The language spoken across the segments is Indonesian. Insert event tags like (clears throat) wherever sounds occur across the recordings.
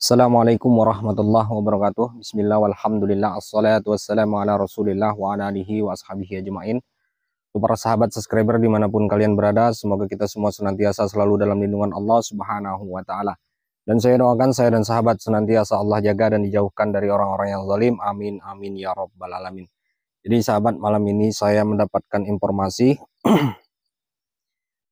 Assalamualaikum warahmatullahi wabarakatuh. Bismillah walhamdulillah. Assalatu wassalamu ala rasulillah wa ala alihi wa ashabihi ajma'in. para sahabat subscriber dimanapun kalian berada, semoga kita semua senantiasa selalu dalam lindungan Allah subhanahu wa ta'ala. Dan saya doakan saya dan sahabat senantiasa Allah jaga dan dijauhkan dari orang-orang yang zalim. Amin, amin, ya rabbal alamin. Jadi sahabat malam ini saya mendapatkan informasi (clears throat)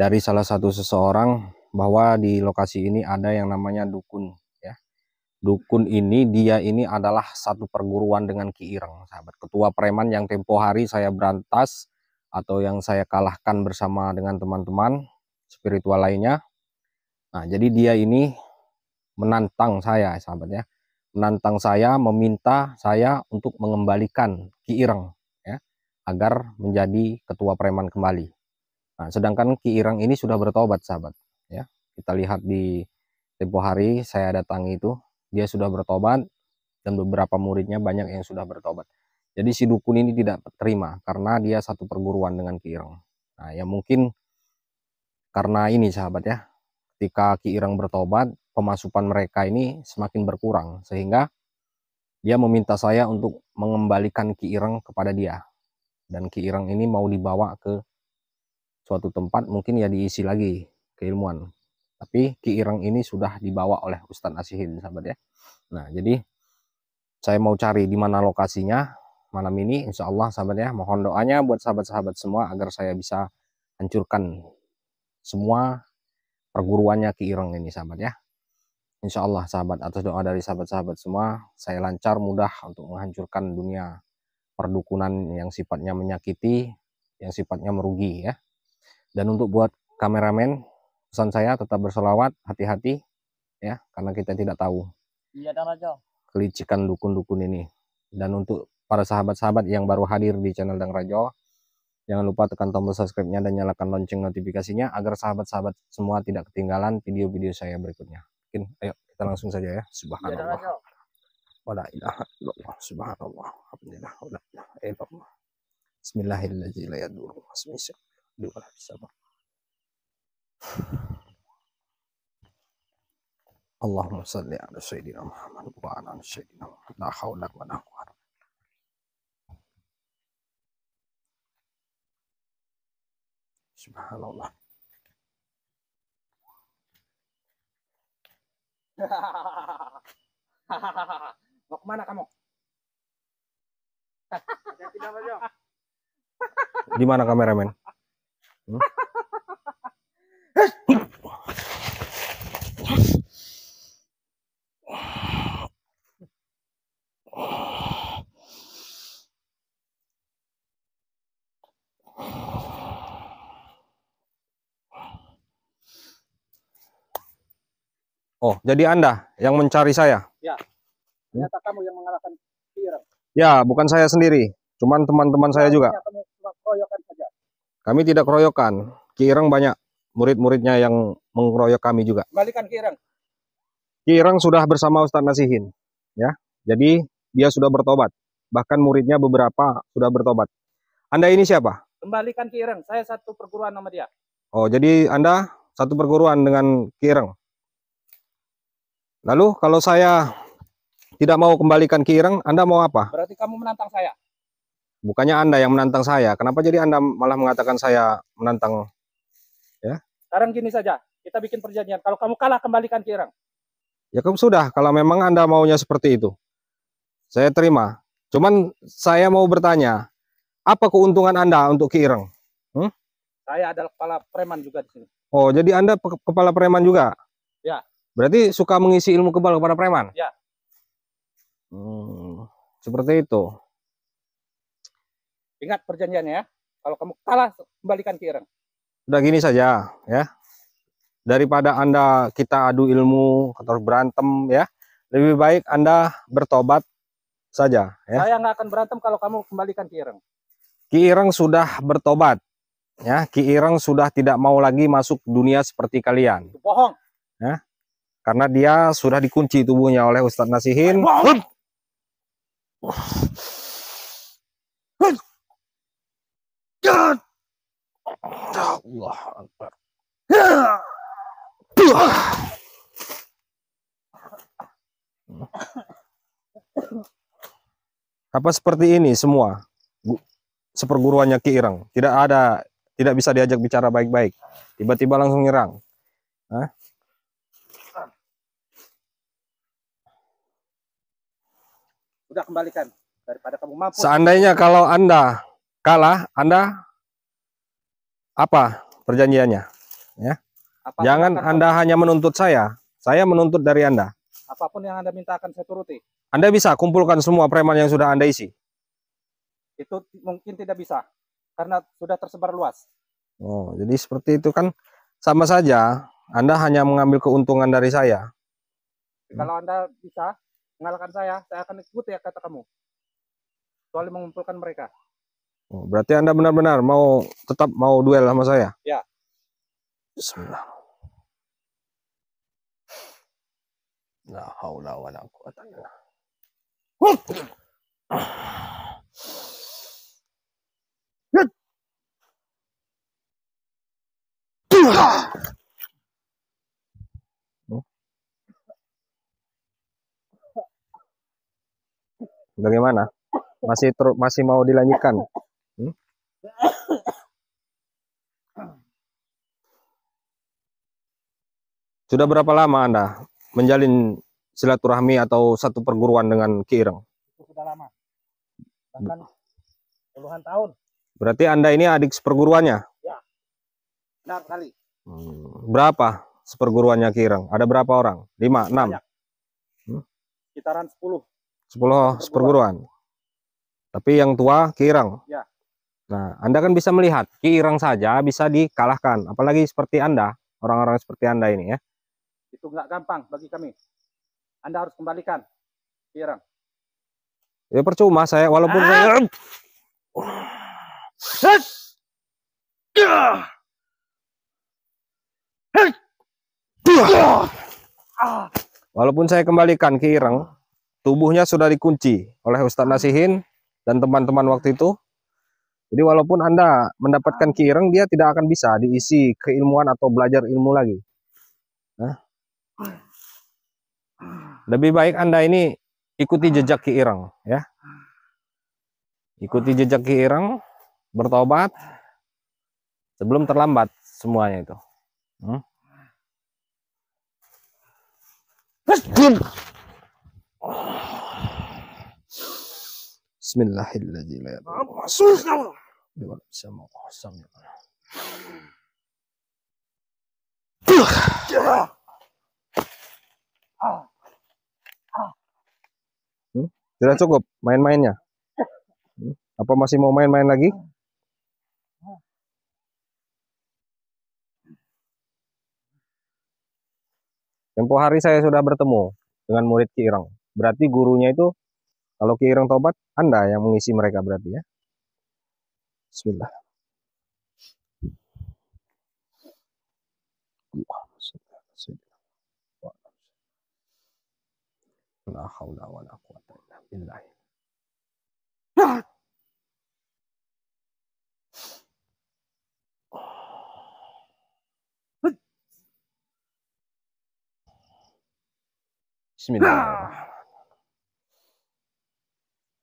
dari salah satu seseorang bahwa di lokasi ini ada yang namanya dukun dukun ini dia ini adalah satu perguruan dengan Ki Ireng, sahabat ketua preman yang tempo hari saya berantas atau yang saya kalahkan bersama dengan teman-teman spiritual lainnya. Nah, jadi dia ini menantang saya, sahabat ya. Menantang saya, meminta saya untuk mengembalikan Ki Ireng ya, agar menjadi ketua preman kembali. Nah, sedangkan Ki Ireng ini sudah bertobat, sahabat ya. Kita lihat di tempo hari saya datangi itu dia sudah bertobat dan beberapa muridnya banyak yang sudah bertobat. Jadi si dukun ini tidak terima karena dia satu perguruan dengan Ki Ireng. Nah, ya mungkin karena ini sahabat ya, ketika Ki Ireng bertobat, pemasukan mereka ini semakin berkurang sehingga dia meminta saya untuk mengembalikan Ki Ireng kepada dia. Dan Ki Ireng ini mau dibawa ke suatu tempat mungkin ya diisi lagi keilmuan tapi Ki Ireng ini sudah dibawa oleh Ustadz Asihin, sahabat ya. Nah, jadi saya mau cari di mana lokasinya malam ini, insya Allah sahabat ya. Mohon doanya buat sahabat-sahabat semua agar saya bisa hancurkan semua perguruannya Ki Ireng ini sahabat ya. Insya Allah sahabat atas doa dari sahabat-sahabat semua saya lancar mudah untuk menghancurkan dunia perdukunan yang sifatnya menyakiti, yang sifatnya merugi ya. Dan untuk buat kameramen pesan saya tetap bersolawat, hati-hati ya, karena kita tidak tahu. Iya dan Raja. Kelicikan dukun-dukun ini. Dan untuk para sahabat-sahabat yang baru hadir di channel Dang Rajo, jangan lupa tekan tombol subscribe-nya dan nyalakan lonceng notifikasinya agar sahabat-sahabat semua tidak ketinggalan video-video saya berikutnya. Mungkin ayo kita langsung saja ya. Iya, Subhanallah. Wala ilaha illallah. Subhanallah. Alhamdulillah. Wala ilaha Bismillahirrahmanirrahim. Bismillahirrahmanirrahim. Bismillahirrahmanirrahim. Allahumma salli ala sayyidina Muhammad wa ala sayyidina Muhammad. La haula wala quwwata Subhanallah. (laughs) Mau kemana kamu? Di mana kameramen? Hmm? (laughs) Oh, jadi Anda yang mencari saya? Ya. Hmm? Ternyata kamu yang mengalahkan Irak. Ya, bukan saya sendiri. Cuman teman-teman saya juga. saja. Kami tidak keroyokan. Ki Ireng banyak murid-muridnya yang mengeroyok kami juga. Kembalikan Ki Ireng. Ki Ireng sudah bersama Ustaz Nasihin. ya. Jadi dia sudah bertobat. Bahkan muridnya beberapa sudah bertobat. Anda ini siapa? Kembalikan Ki Ireng. Saya satu perguruan sama dia. Oh, jadi Anda satu perguruan dengan Ki Ireng? Lalu kalau saya tidak mau kembalikan ke Ireng, Anda mau apa? Berarti kamu menantang saya. Bukannya Anda yang menantang saya. Kenapa jadi Anda malah mengatakan saya menantang? Ya. Sekarang gini saja, kita bikin perjanjian. Kalau kamu kalah, kembalikan ke Ireng. Ya kamu sudah, kalau memang Anda maunya seperti itu. Saya terima. Cuman saya mau bertanya, apa keuntungan Anda untuk ke Ireng? Hmm? Saya adalah kepala preman juga di sini. Oh, jadi Anda kepala preman juga? Ya. Berarti suka mengisi ilmu kebal kepada preman? Ya. Hmm, seperti itu. Ingat perjanjiannya ya. Kalau kamu kalah, kembalikan ke Ireng. Udah gini saja ya. Daripada Anda kita adu ilmu, atau berantem ya. Lebih baik Anda bertobat saja ya. Saya nggak akan berantem kalau kamu kembalikan ke Ireng. Ki Ireng sudah bertobat. Ya, Ki Ireng sudah tidak mau lagi masuk dunia seperti kalian. Bohong. Ya karena dia sudah dikunci tubuhnya oleh Ustadz Nasihin. Apa seperti ini semua seperguruannya Ki Irang. Tidak ada, tidak bisa diajak bicara baik-baik. Tiba-tiba langsung nyerang. Hah? udah kembalikan daripada kamu mampu. Seandainya kalau Anda kalah, Anda apa perjanjiannya? Ya. Apapun Jangan Anda kamu. hanya menuntut saya, saya menuntut dari Anda. Apapun yang Anda minta akan saya turuti. Anda bisa kumpulkan semua preman yang sudah Anda isi. Itu mungkin tidak bisa karena sudah tersebar luas. Oh, jadi seperti itu kan sama saja. Anda hanya mengambil keuntungan dari saya. Kalau Anda bisa, mengalahkan saya, saya akan ikuti ya kata kamu. soalnya mengumpulkan mereka. Oh, berarti Anda benar-benar mau tetap mau duel sama saya? Ya. Bismillah. La haula wala quwata Bagaimana? Masih ter masih mau dilanjutkan? Hmm? Sudah berapa lama Anda menjalin silaturahmi atau satu perguruan dengan Ki Ireng? Sudah lama. Bahkan puluhan tahun. Berarti Anda ini adik seperguruannya? Ya. Benar sekali. Hmm. Berapa seperguruannya Ki Ireng? Ada berapa orang? 5, 6? Hmm? Sekitaran 10. 10 perguruan. Tapi yang tua Kirang. Ya. Nah, Anda kan bisa melihat Kirang saja bisa dikalahkan, apalagi seperti Anda, orang-orang seperti Anda ini ya. Itu nggak gampang bagi kami. Anda harus kembalikan Kirang. Ya percuma saya walaupun ah. saya Walaupun saya kembalikan ke Irang tubuhnya sudah dikunci oleh Ustadz Nasihin dan teman-teman waktu itu. Jadi walaupun Anda mendapatkan kireng, dia tidak akan bisa diisi keilmuan atau belajar ilmu lagi. Nah. Lebih baik Anda ini ikuti jejak kireng ya. Ikuti jejak kireng, bertobat sebelum terlambat semuanya itu. Hmm? Bismillahirrahmanirrahim. Nah, hmm? Sudah cukup main-mainnya. Hmm? Apa masih mau main-main lagi? Tempo hari saya sudah bertemu dengan murid Ki Irang. Berarti gurunya itu kalau kirang tobat, Anda yang mengisi mereka berarti ya. Bismillah. Bismillahirrahmanirrahim.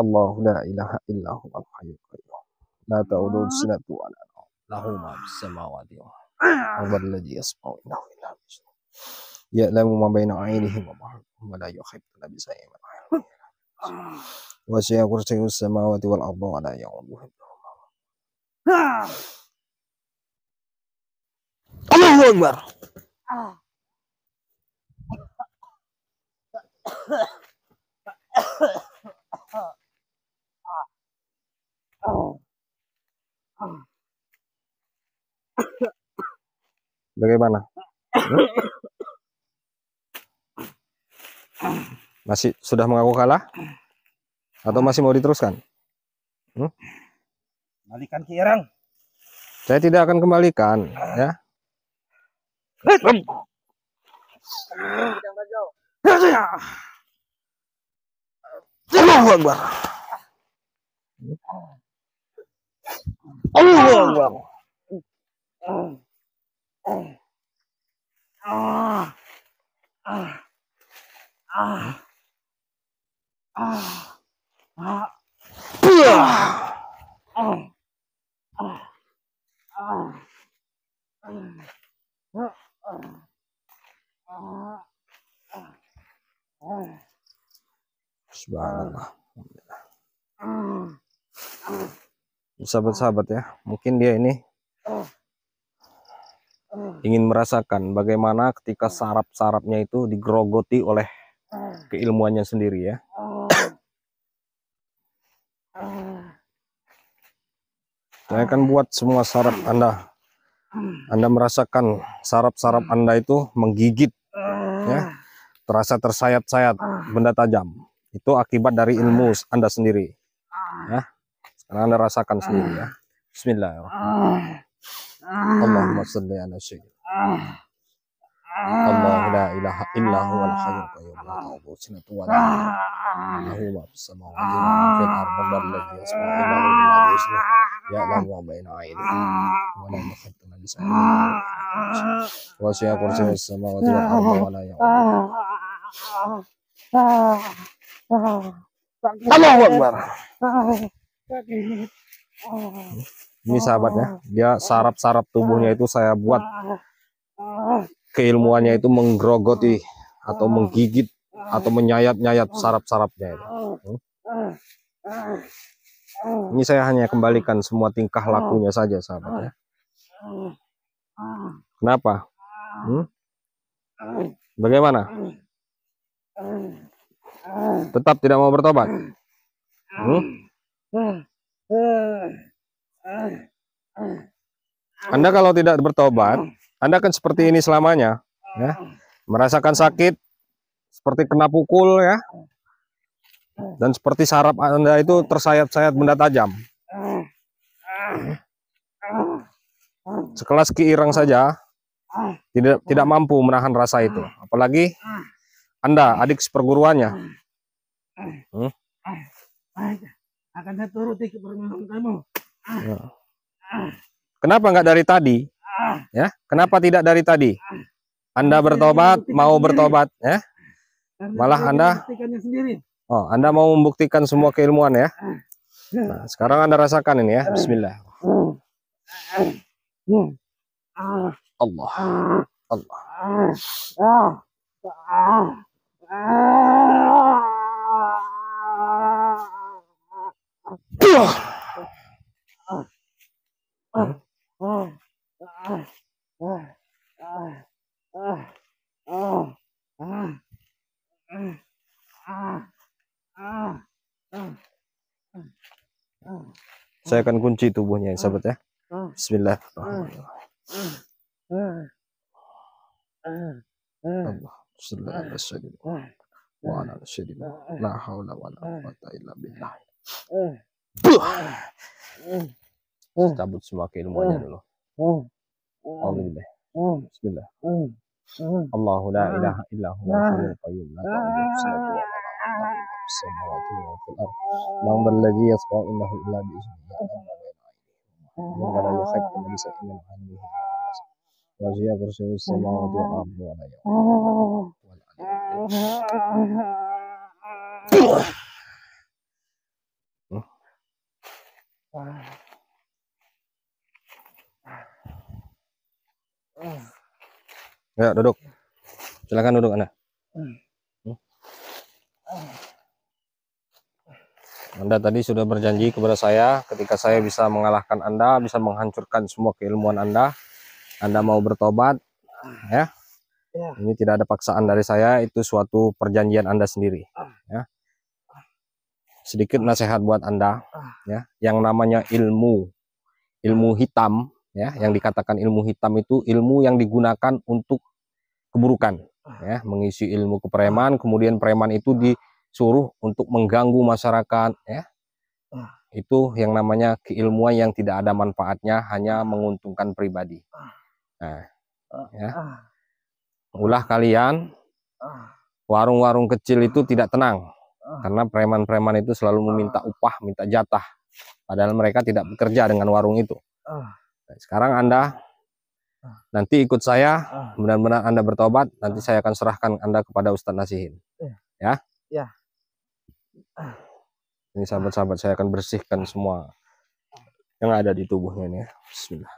الله لا إله إلا هو الحي القيوم لا تؤوده سنة ولا نوم له ما في السماوات والأرض الذي يسمع إنه إلا يعلم ما بين عينهم وما خلفهم ولا يحيطون بشيء من علمه وسع السماوات والأرض ولا يؤوده الله أكبر آه. bagaimana hmm? masih sudah mengaku kalah atau masih mau diteruskan hmm? balikan kirang saya tidak akan kembalikan ya Allahu Akbar. Allahu Akbar. Ah. Ah. Ah. Ah. Ah. Ah. Ah. Ah. ah, Subhanallah. Ah. Sahabat-sahabat ya, mungkin dia ini ingin merasakan bagaimana ketika hmm. sarap-sarapnya itu digerogoti oleh hmm. keilmuannya sendiri ya. Hmm. Saya akan buat semua sarap Anda. Anda merasakan sarap-sarap Anda itu menggigit ya. Terasa tersayat-sayat benda tajam. Itu akibat dari ilmu Anda sendiri. Ya. Sekarang Anda rasakan sendiri ya. Bismillahirrahmanirrahim. اللهم آه. صل على سيدنا آه. الله لا اله الا هو الحي القيوم لا تاخذه سنه ولا نوم آه. ما في السماوات وما في الارض الله الذي يسمع الا الا يسمع يعلم ما بين عينيه ولا يحط من لسانه وسع كرسيه السماوات والارض ولا يعلم الله اكبر Ini sahabatnya oh. dia sarap-sarap tubuhnya itu saya buat. Keilmuannya itu menggerogoti atau menggigit atau menyayat-nyayat sarap-sarapnya Ini saya hanya kembalikan semua tingkah lakunya saja sahabatnya. Kenapa? Hmm? Bagaimana? Tetap tidak mau bertobat? Hmm? Anda kalau tidak bertobat, Anda akan seperti ini selamanya, ya. Merasakan sakit seperti kena pukul ya. Dan seperti sarap Anda itu tersayat-sayat benda tajam. Sekelas Irang saja tidak tidak mampu menahan rasa itu, apalagi Anda adik seperguruannya. Hmm? Akan saya turuti Ah. Ya. Ah. Kenapa nggak dari tadi? Ah. Ya, kenapa tidak dari tadi? Anda bertobat, mau bertobat, ya? Malah Anda Oh, Anda mau membuktikan semua keilmuan ya? Nah, sekarang Anda rasakan ini ya. Bismillah. Allah. Allah. Allah. Saya akan kunci tubuhnya ya sahabat ya. Bismillah. Allah. Allah. Allah. Allah. Allah. Allah. Allah. تعبد سماك إلى مؤنن أعوذ بالله بسم الله الله لا إله إلا هو الحي القيوم لا تأخذه سنة ولا نوم في السماوات وما في الأرض لا ينظر الذي يصفى إنه إلا بإذنه يعلم ما بين أيديهم ولا يحيطون بشيء من علمه وجيء برشه السماوات والأرض ولا يوم ولا Ya, duduk. Silakan duduk Anda. Hmm. Hmm. Anda tadi sudah berjanji kepada saya ketika saya bisa mengalahkan Anda, bisa menghancurkan semua keilmuan Anda. Anda mau bertobat, ya. ya. Ini tidak ada paksaan dari saya, itu suatu perjanjian Anda sendiri, ya. Sedikit nasihat buat Anda, ya. Yang namanya ilmu, ilmu hitam ya yang dikatakan ilmu hitam itu ilmu yang digunakan untuk keburukan ya mengisi ilmu kepreman kemudian preman itu disuruh untuk mengganggu masyarakat ya itu yang namanya keilmuan yang tidak ada manfaatnya hanya menguntungkan pribadi nah ya ulah kalian warung-warung kecil itu tidak tenang karena preman-preman itu selalu meminta upah minta jatah padahal mereka tidak bekerja dengan warung itu sekarang Anda nanti ikut saya, benar-benar Anda bertobat, nanti saya akan serahkan Anda kepada Ustadz Nasihin. Ya. Ya. Ini sahabat-sahabat saya akan bersihkan semua yang ada di tubuhnya ini. Bismillah.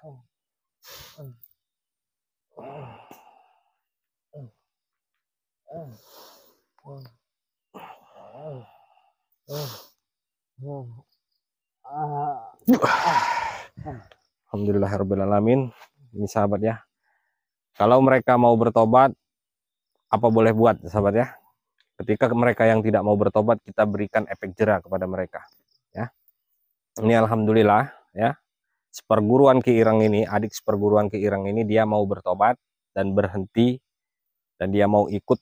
Alhamdulillah ya alamin Ini sahabat ya. Kalau mereka mau bertobat, apa boleh buat sahabat ya? Ketika mereka yang tidak mau bertobat, kita berikan efek jerah kepada mereka. Ya, ini alhamdulillah ya. Seperguruan Ki Irang ini, adik seperguruan Ki Irang ini, dia mau bertobat dan berhenti dan dia mau ikut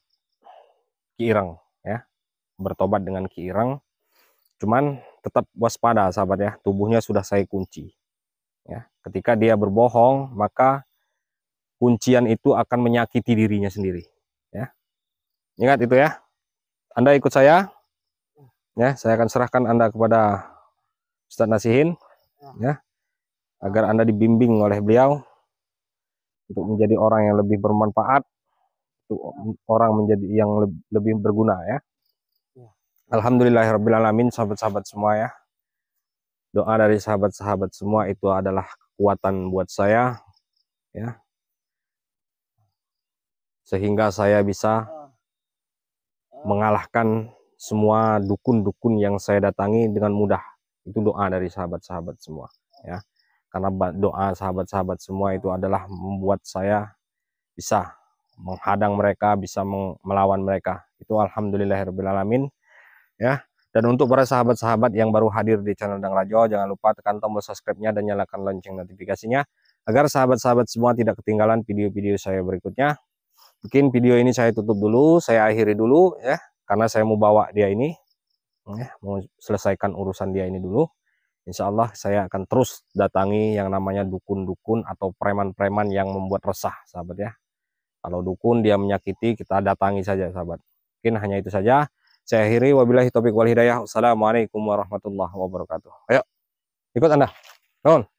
Ki Irang ya, bertobat dengan Ki Irang. Cuman tetap waspada sahabat ya, tubuhnya sudah saya kunci. Ya, ketika dia berbohong, maka kuncian itu akan menyakiti dirinya sendiri. Ya. Ingat itu ya. Anda ikut saya. Ya, saya akan serahkan Anda kepada Ustaz Nasihin ya. Agar Anda dibimbing oleh beliau untuk menjadi orang yang lebih bermanfaat, untuk orang menjadi yang lebih berguna ya. ya. Alhamdulillahirrahmanirrahim sahabat-sahabat semua ya doa dari sahabat-sahabat semua itu adalah kekuatan buat saya ya sehingga saya bisa mengalahkan semua dukun-dukun yang saya datangi dengan mudah itu doa dari sahabat-sahabat semua ya karena doa sahabat-sahabat semua itu adalah membuat saya bisa menghadang mereka bisa melawan mereka itu alhamdulillahirobbilalamin ya dan untuk para sahabat-sahabat yang baru hadir di channel Dang Rajo, jangan lupa tekan tombol subscribe-nya dan nyalakan lonceng notifikasinya agar sahabat-sahabat semua tidak ketinggalan video-video saya berikutnya. Mungkin video ini saya tutup dulu, saya akhiri dulu ya, karena saya mau bawa dia ini, ya, mau selesaikan urusan dia ini dulu. Insya Allah saya akan terus datangi yang namanya dukun-dukun atau preman-preman yang membuat resah, sahabat ya. Kalau dukun dia menyakiti, kita datangi saja, sahabat. Mungkin hanya itu saja. Saya akhiri wabillahi taufiq wal hidayah. Assalamualaikum warahmatullahi wabarakatuh. Ayo ikut Anda. Bangun.